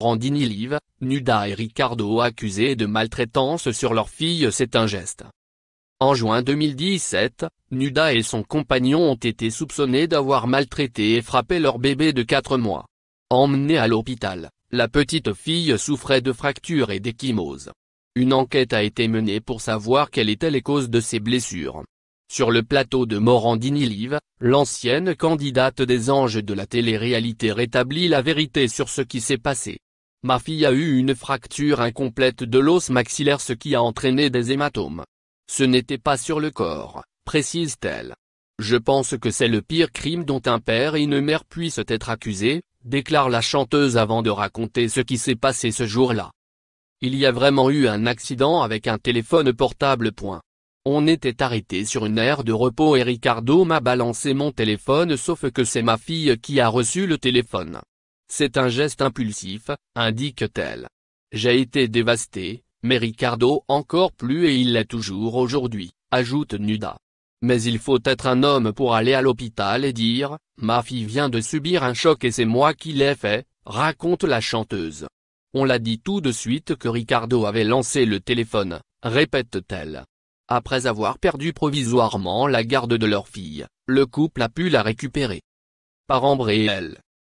Randini Live, Nuda et Ricardo accusés de maltraitance sur leur fille c'est un geste. En juin 2017, Nuda et son compagnon ont été soupçonnés d'avoir maltraité et frappé leur bébé de 4 mois. Emmenée à l'hôpital, la petite fille souffrait de fractures et d'échymoses. Une enquête a été menée pour savoir quelles étaient les causes de ces blessures. Sur le plateau de Morandini Live, l'ancienne candidate des anges de la télé-réalité rétablit la vérité sur ce qui s'est passé. Ma fille a eu une fracture incomplète de l'os maxillaire ce qui a entraîné des hématomes. Ce n'était pas sur le corps, précise-t-elle. Je pense que c'est le pire crime dont un père et une mère puissent être accusés, déclare la chanteuse avant de raconter ce qui s'est passé ce jour-là. Il y a vraiment eu un accident avec un téléphone portable. Point. On était arrêté sur une aire de repos et Ricardo m'a balancé mon téléphone sauf que c'est ma fille qui a reçu le téléphone. C'est un geste impulsif, indique-t-elle. J'ai été dévasté, mais Ricardo encore plus et il l'est toujours aujourd'hui, ajoute Nuda. Mais il faut être un homme pour aller à l'hôpital et dire, ma fille vient de subir un choc et c'est moi qui l'ai fait, raconte la chanteuse. On l'a dit tout de suite que Ricardo avait lancé le téléphone, répète-t-elle. Après avoir perdu provisoirement la garde de leur fille, le couple a pu la récupérer. Par Ambre et elle,